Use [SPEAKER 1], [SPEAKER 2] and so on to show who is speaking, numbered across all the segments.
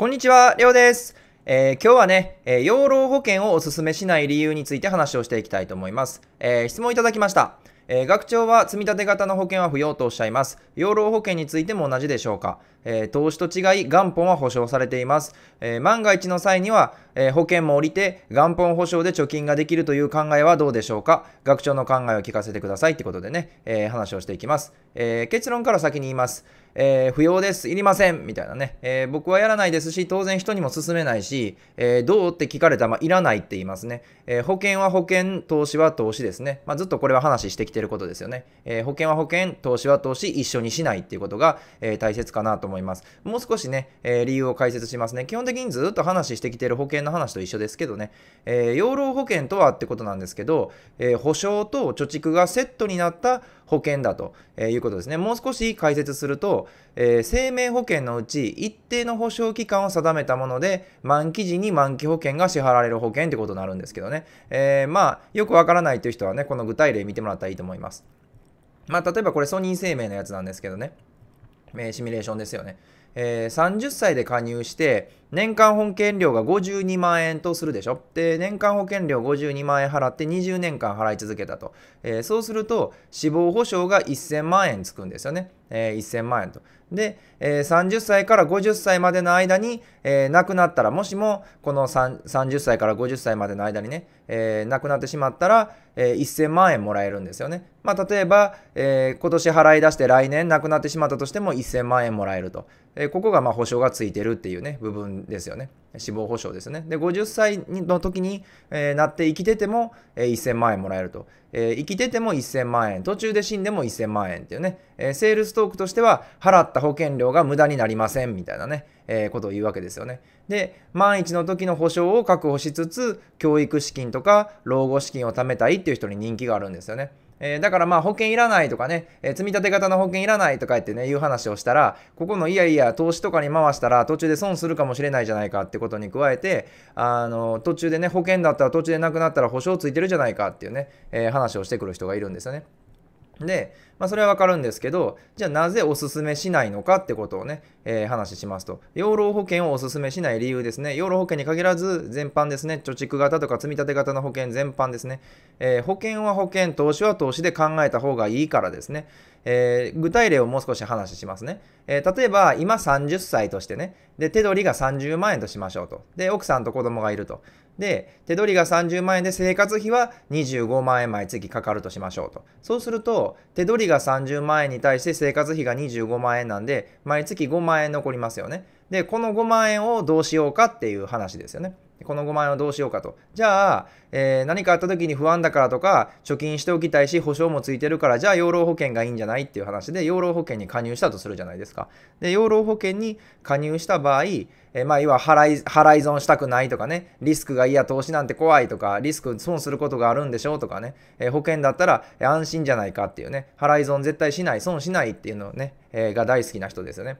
[SPEAKER 1] こんにちは、りょうです。えー、今日はね、えー、養老保険をおすすめしない理由について話をしていきたいと思います。えー、質問いただきました。え学長は積立型の保険は不要とおっしゃいます。養老保険についても同じでしょうか、え投資と違い元本は保証されています。え万が一の際には、え保険も降りて元本保証で貯金ができるという考えはどうでしょうか学長の考えを聞かせてくださいってことでね、え話をしていきます、え結論から先に言います。えー、不要です、いりません、みたいなね、えー、僕はやらないですし、当然人にも勧めないし、えー、どうって聞かれたら、まあ、いらないって言いますね。え保険は保険、投資は投資ですね。まあ、ずっとこれは話してきてることですよね。え保険は保険、投資は投資、一緒にしないっていうことが、え大切かなと思います。もう少しね、え理由を解説しますね。基本的にずっと話してきてる保険の話と一緒ですけどね、え養老保険とはってことなんですけど、え保証と貯蓄がセットになった保険だと、えいうことですね。もう少し解説すると、えー、生命保険のうち一定の保証期間を定めたもので、満期時に満期保険が支払われる保険ってことになるんですけどね。えー、まあ、よくわからないという人はね、この具体例見てもらったらいいと思います。まあ、例えばこれソニー生命のやつなんですけどね。えシミュレーションですよね。えー、30歳で加入して、年間保険料が52万円とするでしょ。で、年間保険料52万円払って20年間払い続けたと。えー、そうすると、死亡保障が1000万円つくんですよね。えー、1000万円と。で、えー、30歳から50歳までの間に、えー、亡くなったら、もしもこの30歳から50歳までの間にね、えー、亡くなってしまったら、えー、1000万円もらえるんですよね。まあ、例えば、えー、今年払い出して来年亡くなってしまったとしても1000万円もらえると。えー、ここがまあ保証がついてるっていうね、部分ですよね。死亡保障ですね。で、50歳の時に、えー、なって生きてても、えー、1000万円もらえると、えー、生きてても1000万円。途中で死んでも1000万円っていうね。えセールストークとしては、払った保険料が無駄になりませんみたいなね、えことを言うわけですよね。で、万一の時の保障を確保しつつ、教育資金とか老後資金を貯めたいっていう人に人気があるんですよね。えー、だからまあ保険いらないとかね、えー、積み立て型の保険いらないとか言ってね、いう話をしたら、ここのいやいや、投資とかに回したら途中で損するかもしれないじゃないかってことに加えて、あの、途中でね、保険だったら途中でなくなったら保証ついてるじゃないかっていうね、えー、話をしてくる人がいるんですよね。で、まあ、それはわかるんですけど、じゃあなぜおすすめしないのかってことをね、えー、話しますと。養老保険をおすすめしない理由ですね。養老保険に限らず全般ですね。貯蓄型とか積み立て型の保険全般ですね。えー、保険は保険、投資は投資で考えた方がいいからですね。えー、具体例をもう少し話しますね。え例えば、今30歳としてね、で、手取りが30万円としましょうと。で、奥さんと子供がいると。で、手取りが30万円で生活費は25万円毎月かかるとしましょうと。そうすると、手取りが30万円に対して生活費が25万円なんで、毎月5万円残りますよね。で、この5万円をどうしようかっていう話ですよね。この5万円をどうしようかと。じゃあ、えー、何かあった時に不安だからとか、貯金しておきたいし、保証もついてるから、じゃあ養老保険がいいんじゃないっていう話で、養老保険に加入したとするじゃないですか。で、養老保険に加入した場合、えー、まあ、要は払い、払い損したくないとかね、リスクがいや、投資なんて怖いとか、リスク損することがあるんでしょうとかね、えー、保険だったら安心じゃないかっていうね、払い損絶対しない、損しないっていうのね、えが大好きな人ですよね。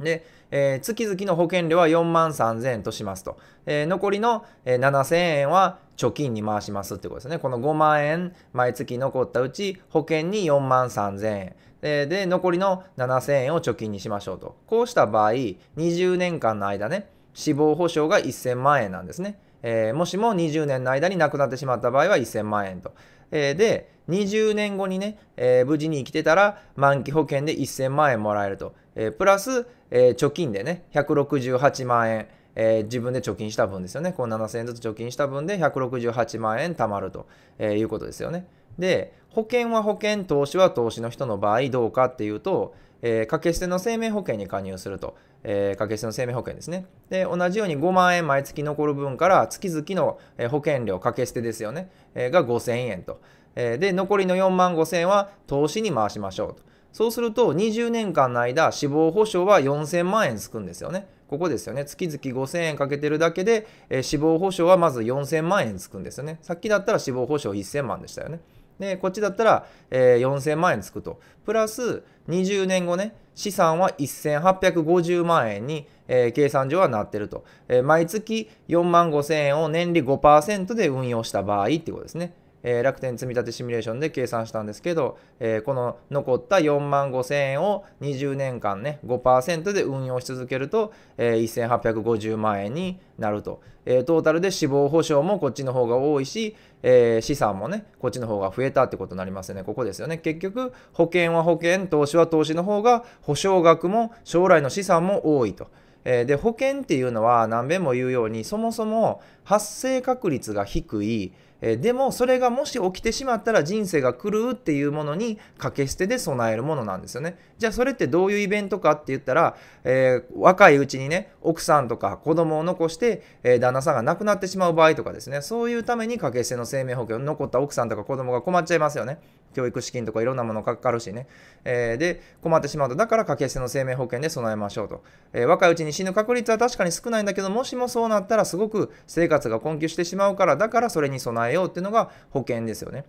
[SPEAKER 1] で、えー、月々の保険料は4万3000円としますと。えー、残りの、え7000円は貯金に回しますってことですね。この5万円、毎月残ったうち保険に4万3000円。で、で残りの7000円を貯金にしましょうと。こうした場合、20年間の間ね、死亡保障が1000万円なんですね。えー、もしも20年の間に亡くなってしまった場合は1000万円と。えー、で、20年後にね、えー、無事に生きてたら満期保険で1000万円もらえると。えー、プラス、えー、貯金でね、168万円、えー、自分で貯金した分ですよね。この7000円ずつ貯金した分で168万円貯まると、えいうことですよね。で、保険は保険、投資は投資の人の場合どうかっていうと、えー、掛け捨ての生命保険に加入すると、えー、掛け捨ての生命保険ですね。で、同じように5万円毎月残る分から月々の保険料掛け捨てですよね、えー、が5000円と、で、残りの4万5000円は投資に回しましょうと。そうすると20年間の間死亡保障は4000万円つくんですよね。ここですよね。月々5000円かけてるだけで、えー、死亡保障はまず4000万円つくんですよね。さっきだったら死亡保障1000万でしたよね。で、こっちだったら、えー、4000万円つくと。プラス20年後ね、資産は1850万円に、えー、計算上はなってると。え毎月4万5000円を年利5%で運用した場合ってことですね。え楽天積立シミュレーションで計算したんですけど、えこの残った4万5000円を20年間ね、5%で運用し続けると、え1850万円になると、えトータルで死亡保障もこっちの方が多いし、え資産もね、こっちの方が増えたってことになりますよね。ここですよね。結局、保険は保険、投資は投資の方が、保証額も将来の資産も多いと。で、保険っていうのは何べんも言うように、そもそも発生確率が低い、えでもそれがもし起きてしまったら人生が狂うっていうものに掛け捨てで備えるものなんですよね。じゃあそれってどういうイベントかって言ったら、えー、若いうちにね奥さんとか子供を残して、えー、旦那さんが亡くなってしまう場合とかですねそういうために掛け捨ての生命保険残った奥さんとか子供が困っちゃいますよね。教育資金とかいろんなものかかるしね、えー、で困ってしまうとだから家計性の生命保険で備えましょうと、えー、若いうちに死ぬ確率は確かに少ないんだけどもしもそうなったらすごく生活が困窮してしまうからだからそれに備えようっていうのが保険ですよね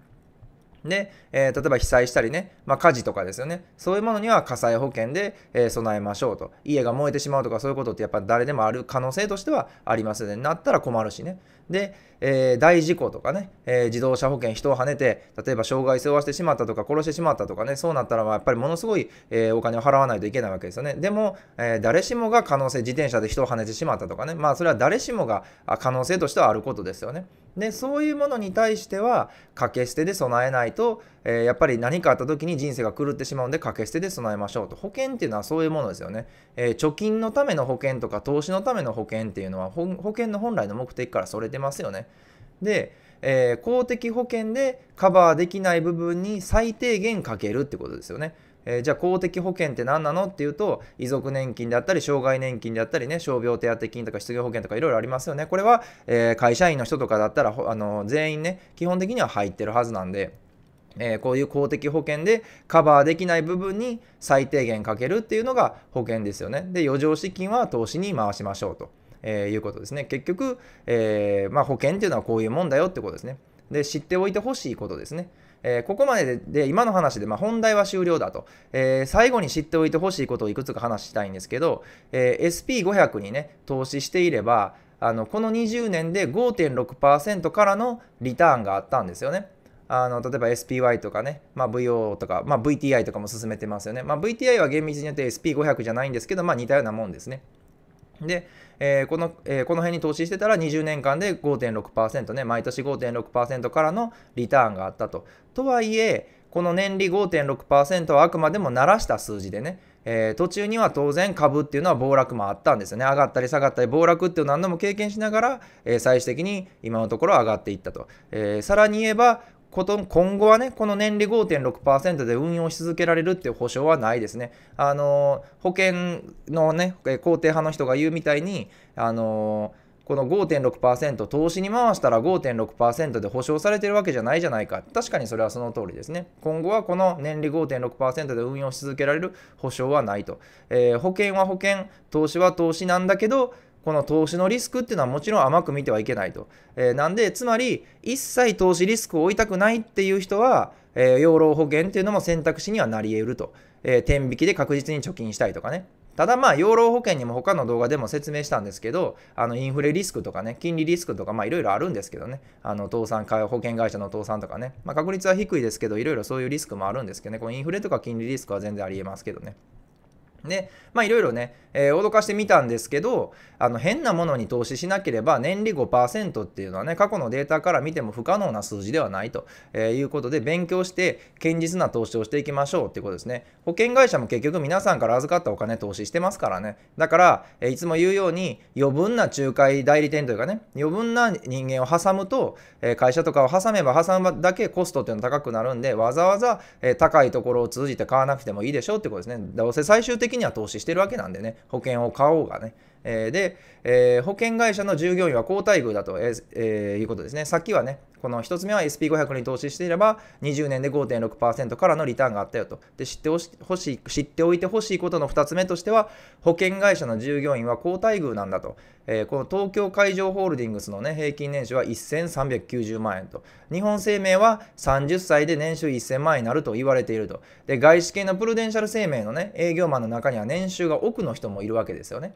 [SPEAKER 1] で、えー、例えば被災したりね、まあ、火事とかですよね、そういうものには火災保険で、えー、備えましょうと。家が燃えてしまうとかそういうことってやっぱ誰でもある可能性としてはありますね。なったら困るしね。で、えー、大事故とかね、えー、自動車保険、人をはねて、例えば障害背負わせてしまったとか、殺してしまったとかね、そうなったら、やっぱりものすごい、えー、お金を払わないといけないわけですよね。でも、え誰しもが可能性、自転車で人をはねてしまったとかね、まあ、それは誰しもが可能性としてはあることですよね。で、そういうものに対しては、掛け捨てで備えないと、えー、やっぱり何かあった時に人生が狂ってしまうんで掛け捨てで備えましょうと保険っていうのはそういうものですよね、えー、貯金のための保険とか投資のための保険っていうのは保険の本来の目的からそれてますよねで、えー、公的保険でカバーできない部分に最低限かけるってことですよねえー、じゃあ公的保険って何なのっていうと遺族年金であったり障害年金であったりね傷病手当金とか失業保険とかいろいろありますよねこれは、えー、会社員の人とかだったらあの全員ね基本的には入ってるはずなんで。えー、こういう公的保険でカバーできない部分に最低限かけるっていうのが保険ですよね。で、余剰資金は投資に回しましょうと、えー、いうことですね。結局、えー、まあ、保険っていうのはこういうもんだよってことですね。で、知っておいてほしいことですね。えー、ここまでで今の話で、まあ、本題は終了だと、えー、最後に知っておいてほしいことをいくつか話したいんですけど、えー、SP500 にね投資していればあのこの20年で5.6%からのリターンがあったんですよね。あの例えば SPY とかね、まあ、VO とか、まあ、VTI とかも進めてますよね。まあ、VTI は厳密によって SP500 じゃないんですけど、まあ、似たようなもんですね。で、えー、このえー、この辺に投資してたら20年間で5.6%ね、毎年5.6%からのリターンがあったと。とはいえ、この年利5.6%はあくまでも慣らした数字でね、えー、途中には当然株っていうのは暴落もあったんですよね。上がったり下がったり、暴落っていうのを何度も経験しながら、えー、最終的に今のところ上がっていったと。えー、さらに言えば、こと今後はね、この年利5.6%で運用し続けられるっていう保証はないですね。あの保険のね、肯定派の人が言うみたいに、あのこの5.6%投資に回したら5.6%で保証されてるわけじゃないじゃないか確かにそれはその通りですね今後はこの年利5.6%で運用し続けられる保証はないと、えー、保険は保険投資は投資なんだけどこの投資のリスクっていうのはもちろん甘く見てはいけないと。えー、なんで、つまり、一切投資リスクを負いたくないっていう人は、えー、養老保険っていうのも選択肢にはなり得ると。えー、天引きで確実に貯金したいとかね。ただまあ、養老保険にも他の動画でも説明したんですけど、あの、インフレリスクとかね、金利リスクとか、まあ、いろいろあるんですけどね、あの、倒産、保険会社の倒産とかね、まあ、確率は低いですけど、いろいろそういうリスクもあるんですけどね、このインフレとか金利リスクは全然あり得ますけどね。ね、まあいろいろね、えー、脅かしてみたんですけど、あの変なものに投資しなければ年利5%っていうのはね、過去のデータから見ても不可能な数字ではないと、えー、いうことで、勉強して堅実な投資をしていきましょうっていうことですね。保険会社も結局皆さんから預かったお金投資してますからね。だから、えー、いつも言うように余分な仲介代理店というかね、余分な人間を挟むと、え会社とかを挟めば挟むだけコストっていうのは高くなるんで、わざわざ、え高いところを通じて買わなくてもいいでしょうってことですね。どうせ最終的には投資してるわけなんでね、保険を買おうがね、えー、で、えー、保険会社の従業員は交待遇だと、えー、えー、いうことですね。さっきはね、この1つ目は SP500 に投資していれば、20年で5.6%からのリターンがあったよと。で、知ってほしい、知っておいてほしいことの2つ目としては、保険会社の従業員は交待遇なんだと。えー、この東京海上ホールディングスのね、平均年収は1390万円と。日本生命は30歳で年収1000万円になると言われていると。で、外資系のプルデンシャル生命のね、営業マンの中には年収が億の人もいるわけですよね。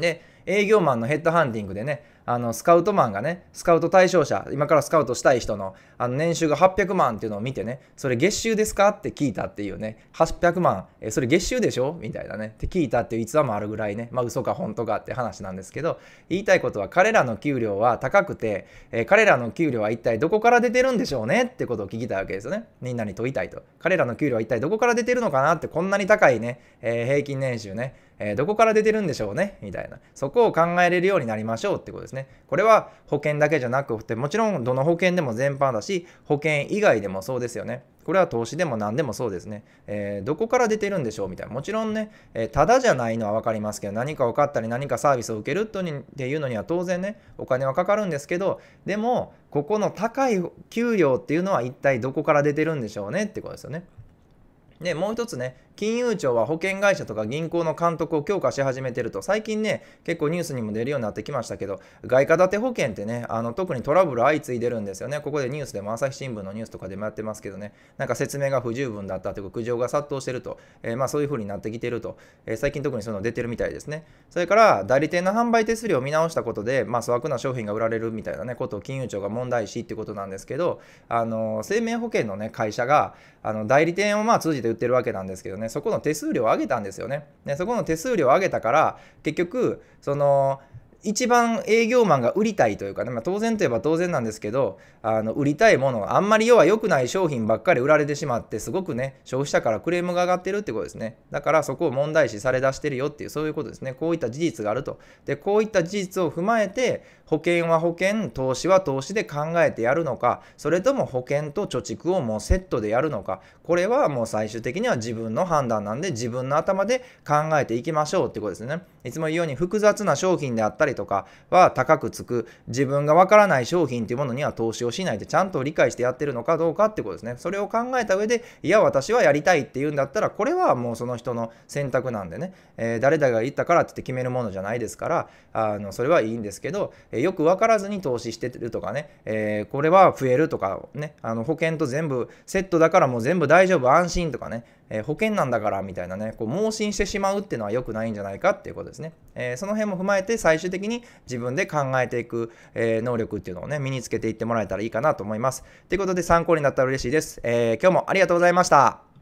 [SPEAKER 1] で、営業マンのヘッドハンティングでね、あのスカウトマンがね、スカウト対象者、今からスカウトしたい人のあの年収が800万っていうのを見てね、それ月収ですかって聞いたっていうね、800万、えそれ月収でしょみたいなね、って聞いたっていう逸話もあるぐらいね、まあ嘘か本当かって話なんですけど、言いたいことは彼らの給料は高くて、え彼らの給料は一体どこから出てるんでしょうねってことを聞きたいわけですよね。みんなに問いたいと。彼らの給料は一体どこから出てるのかなって、こんなに高いね、えー、平均年収ね、えー、どこから出てるんでしょうねみたいなそこを考えれるようになりましょうってことですねこれは保険だけじゃなくてもちろんどの保険でも全般だし保険以外でもそうですよねこれは投資でも何でもそうですね。えー、どこから出てるんでしょうみたいな。もちろんね、えー、ただじゃないのは分かりますけど、何か分かったり、何かサービスを受けるとにっていうのには当然ね、お金はかかるんですけど、でも、ここの高い給料っていうのは一体どこから出てるんでしょうねってことですよね。で、もう一つね、金融庁は保険会社とか銀行の監督を強化し始めてると、最近ね、結構ニュースにも出るようになってきましたけど、外貨建て保険ってね、あの特にトラブル相次いでるんですよね。ここでニュースでも朝日新聞のニュースとかでもやってますけどね、なんか説明が不十分だったというか、苦情が殺到してると、えー、まあそういう風になってきてると、えー、最近特にそういうの出てるみたいですね。それから、代理店の販売手数料を見直したことで、まあ粗悪な商品が売られるみたいなね、ことを金融庁が問題視ってことなんですけど、あの生命保険のね、会社が、あの代理店をまあ通じて売ってるわけなんですけどね、ね、そこの手数料を上げたんですよね。ねそこの手数料を上げたから、結局、その、一番営業マンが売りたいというかね、まあ、当然といえば当然なんですけどあの売りたいものあんまり要は良くない商品ばっかり売られてしまってすごくね消費者からクレームが上がってるってことですねだからそこを問題視されだしてるよっていうそういうことですねこういった事実があるとでこういった事実を踏まえて保険は保険投資は投資で考えてやるのかそれとも保険と貯蓄をもうセットでやるのかこれはもう最終的には自分の判断なんで自分の頭で考えていきましょうってことですねいつも言うように複雑な商品であったりりとかは高くつく自分がわからない商品というものには投資をしないでちゃんと理解してやってるのかどうかってことですねそれを考えた上でいや私はやりたいっていうんだったらこれはもうその人の選択なんでね、えー、誰々が言ったからって決めるものじゃないですからあのそれはいいんですけど、えよく分からずに投資してるとかね、えー、これは増えるとかねあの保険と全部セットだからもう全部大丈夫安心とかねえ保険なんだからみたいなね、こう盲信してしまうっていうのは良くないんじゃないかっていうことですね。えー、その辺も踏まえて最終的に自分で考えていく、えー、能力っていうのをね、身につけていってもらえたらいいかなと思います。ということで参考になったら嬉しいです。えー、今日もありがとうございました。